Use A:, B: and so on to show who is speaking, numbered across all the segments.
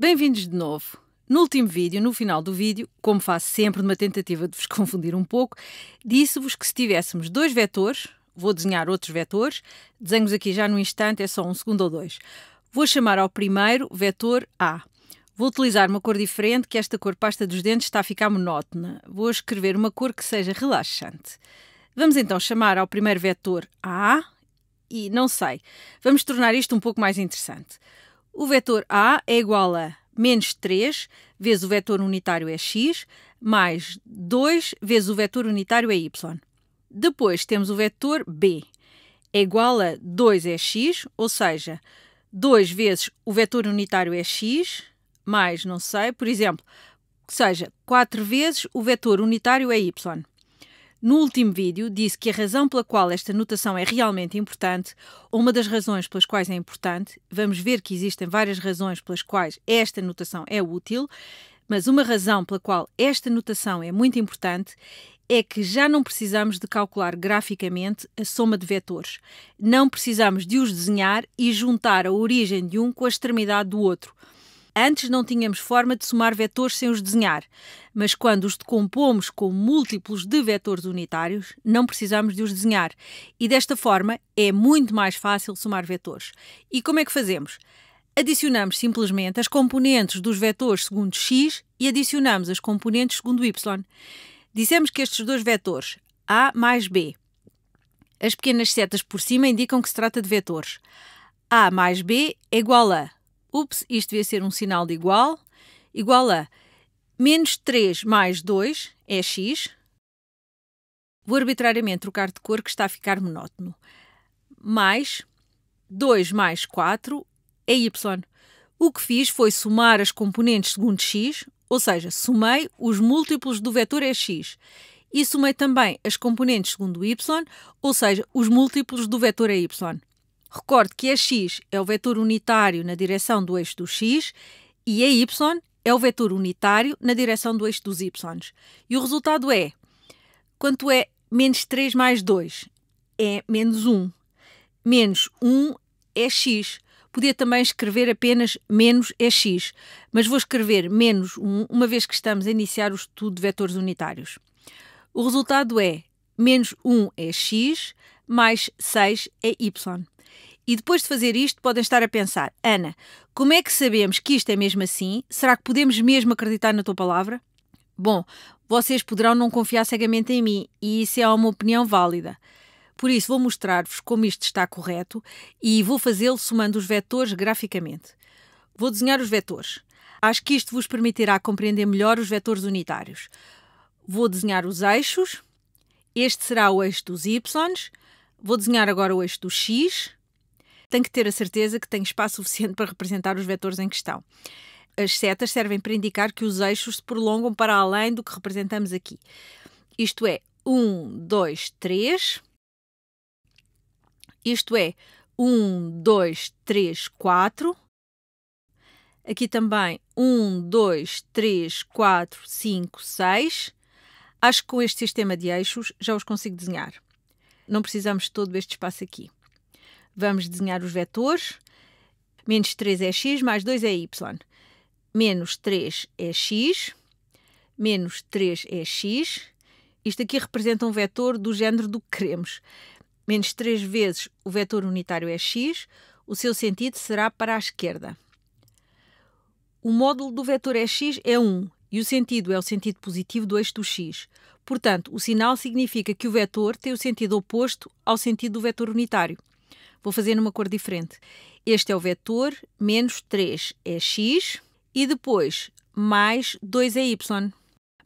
A: Bem-vindos de novo. No último vídeo, no final do vídeo, como faço sempre numa tentativa de vos confundir um pouco, disse-vos que se tivéssemos dois vetores, vou desenhar outros vetores, desenhos aqui já num instante, é só um segundo ou dois. Vou chamar ao primeiro vetor A. Vou utilizar uma cor diferente, que esta cor pasta dos dentes está a ficar monótona. Vou escrever uma cor que seja relaxante. Vamos então chamar ao primeiro vetor A e não sei. Vamos tornar isto um pouco mais interessante. O vetor A é igual a menos 3 vezes o vetor unitário é x, mais 2 vezes o vetor unitário é y. Depois temos o vetor b, é igual a 2 é x, ou seja, 2 vezes o vetor unitário é x, mais, não sei, por exemplo, seja 4 vezes o vetor unitário é y. No último vídeo, disse que a razão pela qual esta notação é realmente importante, uma das razões pelas quais é importante, vamos ver que existem várias razões pelas quais esta notação é útil, mas uma razão pela qual esta notação é muito importante é que já não precisamos de calcular graficamente a soma de vetores. Não precisamos de os desenhar e juntar a origem de um com a extremidade do outro. Antes não tínhamos forma de somar vetores sem os desenhar, mas quando os decompomos com múltiplos de vetores unitários, não precisamos de os desenhar. E desta forma é muito mais fácil somar vetores. E como é que fazemos? Adicionamos simplesmente as componentes dos vetores segundo x e adicionamos as componentes segundo y. Dissemos que estes dois vetores, A mais B, as pequenas setas por cima indicam que se trata de vetores. A mais B é igual a ups, isto devia ser um sinal de igual, igual a menos 3 mais 2 é x. Vou arbitrariamente trocar de cor que está a ficar monótono. Mais 2 mais 4 é y. O que fiz foi somar as componentes segundo x, ou seja, somei os múltiplos do vetor é x. E somei também as componentes segundo y, ou seja, os múltiplos do vetor é y. Recorde que a é x é o vetor unitário na direção do eixo do x e a é y é o vetor unitário na direção do eixo dos y. E o resultado é, quanto é menos 3 mais 2? É menos 1. Menos 1 é x. Podia também escrever apenas menos é x, mas vou escrever menos 1, uma vez que estamos a iniciar o estudo de vetores unitários. O resultado é menos 1 é x, mais 6 é y. E depois de fazer isto, podem estar a pensar: Ana, como é que sabemos que isto é mesmo assim? Será que podemos mesmo acreditar na tua palavra? Bom, vocês poderão não confiar cegamente em mim, e isso é uma opinião válida. Por isso, vou mostrar-vos como isto está correto e vou fazê-lo somando os vetores graficamente. Vou desenhar os vetores. Acho que isto vos permitirá compreender melhor os vetores unitários. Vou desenhar os eixos. Este será o eixo dos y. Vou desenhar agora o eixo do x tem que ter a certeza que tem espaço suficiente para representar os vetores em questão. As setas servem para indicar que os eixos se prolongam para além do que representamos aqui. Isto é 1, 2, 3. Isto é 1, 2, 3, 4. Aqui também 1, 2, 3, 4, 5, 6. Acho que com este sistema de eixos já os consigo desenhar. Não precisamos de todo este espaço aqui. Vamos desenhar os vetores. Menos 3 é x, mais 2 é y. Menos 3 é x, menos 3 é x. Isto aqui representa um vetor do género do que queremos. Menos 3 vezes o vetor unitário é x, o seu sentido será para a esquerda. O módulo do vetor é x é 1 e o sentido é o sentido positivo do eixo do x. Portanto, o sinal significa que o vetor tem o sentido oposto ao sentido do vetor unitário. Vou fazer numa cor diferente. Este é o vetor, menos 3 é x e depois mais 2 é y.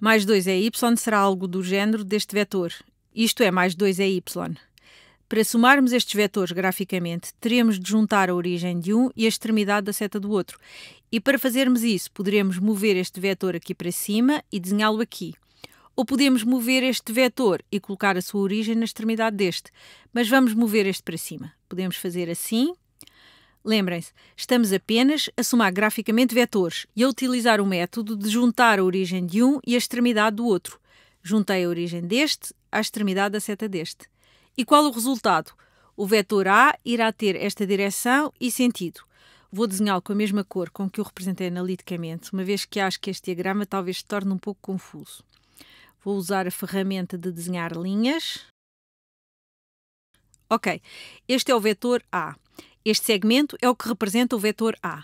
A: Mais 2 é y será algo do género deste vetor. Isto é, mais 2 é y. Para somarmos estes vetores graficamente, teremos de juntar a origem de um e a extremidade da seta do outro. E para fazermos isso, poderemos mover este vetor aqui para cima e desenhá-lo aqui. Ou podemos mover este vetor e colocar a sua origem na extremidade deste, mas vamos mover este para cima. Podemos fazer assim. Lembrem-se, estamos apenas a somar graficamente vetores e a utilizar o método de juntar a origem de um e a extremidade do outro. Juntei a origem deste à extremidade da seta deste. E qual o resultado? O vetor A irá ter esta direção e sentido. Vou desenhá-lo com a mesma cor com que o representei analiticamente, uma vez que acho que este diagrama talvez se torne um pouco confuso. Vou usar a ferramenta de desenhar linhas. Ok, este é o vetor A. Este segmento é o que representa o vetor A.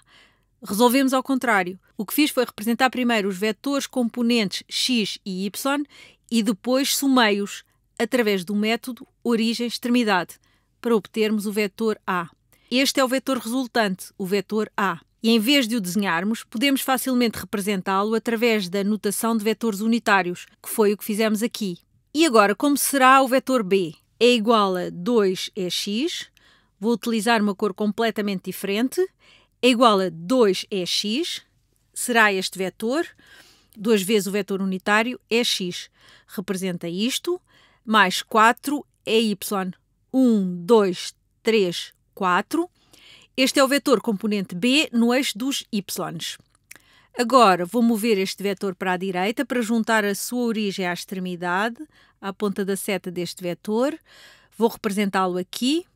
A: Resolvemos ao contrário. O que fiz foi representar primeiro os vetores componentes x e y e depois somei-os através do método origem-extremidade para obtermos o vetor A. Este é o vetor resultante, o vetor A e em vez de o desenharmos, podemos facilmente representá-lo através da notação de vetores unitários, que foi o que fizemos aqui. E agora, como será o vetor B? É igual a 2ex, é vou utilizar uma cor completamente diferente, é igual a 2ex, é será este vetor, 2 vezes o vetor unitário é x, representa isto, mais 4 ey é y. 1, 2, 3, 4. Este é o vetor componente B no eixo dos y. Agora vou mover este vetor para a direita para juntar a sua origem à extremidade, à ponta da seta deste vetor. Vou representá-lo aqui.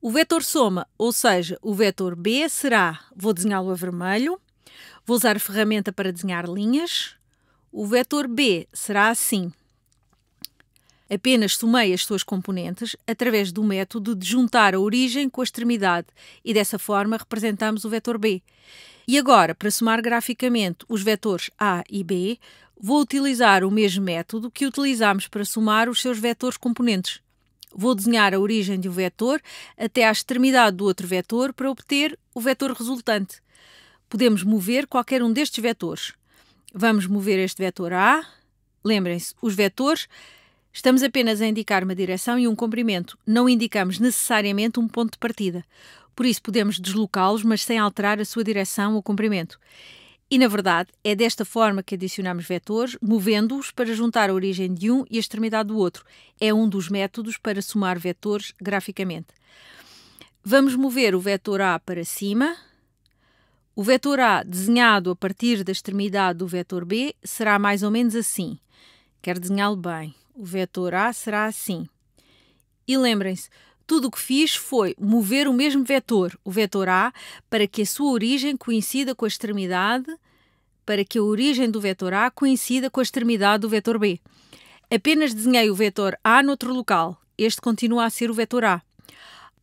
A: O vetor soma, ou seja, o vetor B será, vou desenhá-lo a vermelho, vou usar a ferramenta para desenhar linhas. O vetor B será assim. Apenas somei as suas componentes através do método de juntar a origem com a extremidade e dessa forma representamos o vetor B. E agora, para somar graficamente os vetores A e B, vou utilizar o mesmo método que utilizámos para somar os seus vetores componentes. Vou desenhar a origem de um vetor até à extremidade do outro vetor para obter o vetor resultante. Podemos mover qualquer um destes vetores. Vamos mover este vetor A. Lembrem-se, os vetores Estamos apenas a indicar uma direção e um comprimento, não indicamos necessariamente um ponto de partida. Por isso podemos deslocá-los, mas sem alterar a sua direção ou comprimento. E, na verdade, é desta forma que adicionamos vetores, movendo-os para juntar a origem de um e a extremidade do outro. É um dos métodos para somar vetores graficamente. Vamos mover o vetor A para cima. O vetor A, desenhado a partir da extremidade do vetor B, será mais ou menos assim. Quero desenhá-lo bem o vetor A será assim. E lembrem-se, tudo o que fiz foi mover o mesmo vetor, o vetor A, para que a sua origem coincida com a extremidade, para que a origem do vetor A coincida com a extremidade do vetor B. Apenas desenhei o vetor A noutro local. Este continua a ser o vetor A.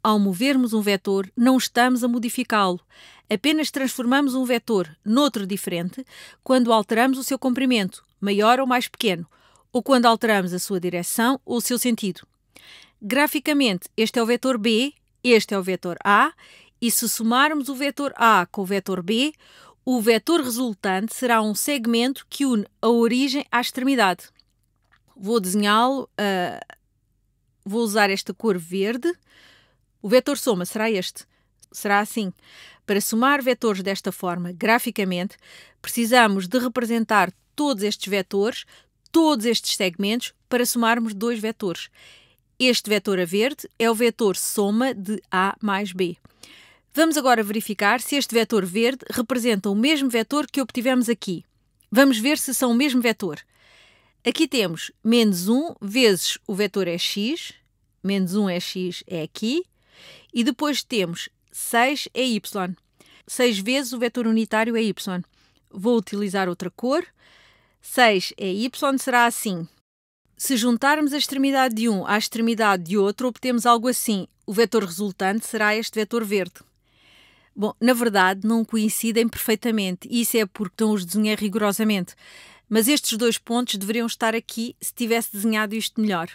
A: Ao movermos um vetor, não estamos a modificá-lo. Apenas transformamos um vetor noutro diferente quando alteramos o seu comprimento, maior ou mais pequeno, ou quando alteramos a sua direção ou o seu sentido. Graficamente, este é o vetor B, este é o vetor A, e se somarmos o vetor A com o vetor B, o vetor resultante será um segmento que une a origem à extremidade. Vou desenhá-lo, uh, vou usar esta cor verde. O vetor soma será este. Será assim. Para somar vetores desta forma, graficamente, precisamos de representar todos estes vetores todos estes segmentos para somarmos dois vetores. Este vetor a verde é o vetor soma de A mais B. Vamos agora verificar se este vetor verde representa o mesmo vetor que obtivemos aqui. Vamos ver se são o mesmo vetor. Aqui temos menos 1 vezes o vetor é x, menos 1 é x é aqui, e depois temos 6 é y. 6 vezes o vetor unitário é y. Vou utilizar outra cor 6 é y, será assim. Se juntarmos a extremidade de um à extremidade de outro, obtemos algo assim. O vetor resultante será este vetor verde. Bom, na verdade, não coincidem perfeitamente. Isso é porque estão os desenhei rigorosamente. Mas estes dois pontos deveriam estar aqui se tivesse desenhado isto melhor.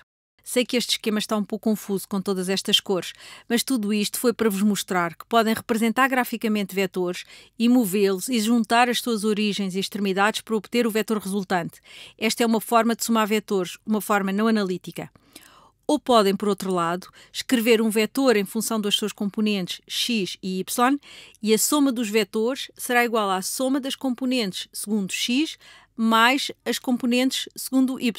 A: Sei que este esquema está um pouco confuso com todas estas cores, mas tudo isto foi para vos mostrar que podem representar graficamente vetores e movê-los e juntar as suas origens e extremidades para obter o vetor resultante. Esta é uma forma de somar vetores, uma forma não analítica. Ou podem, por outro lado, escrever um vetor em função das suas componentes x e y, e a soma dos vetores será igual à soma das componentes segundo x mais as componentes segundo y.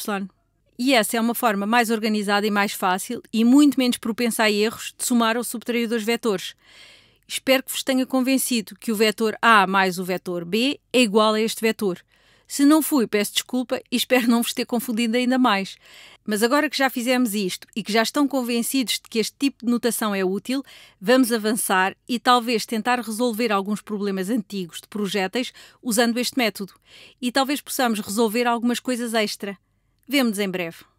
A: E essa é uma forma mais organizada e mais fácil e muito menos propensa a erros de somar ou subtrair dois vetores. Espero que vos tenha convencido que o vetor A mais o vetor B é igual a este vetor. Se não fui, peço desculpa e espero não vos ter confundido ainda mais. Mas agora que já fizemos isto e que já estão convencidos de que este tipo de notação é útil, vamos avançar e talvez tentar resolver alguns problemas antigos de projéteis usando este método. E talvez possamos resolver algumas coisas extra. Vemo-nos em breve.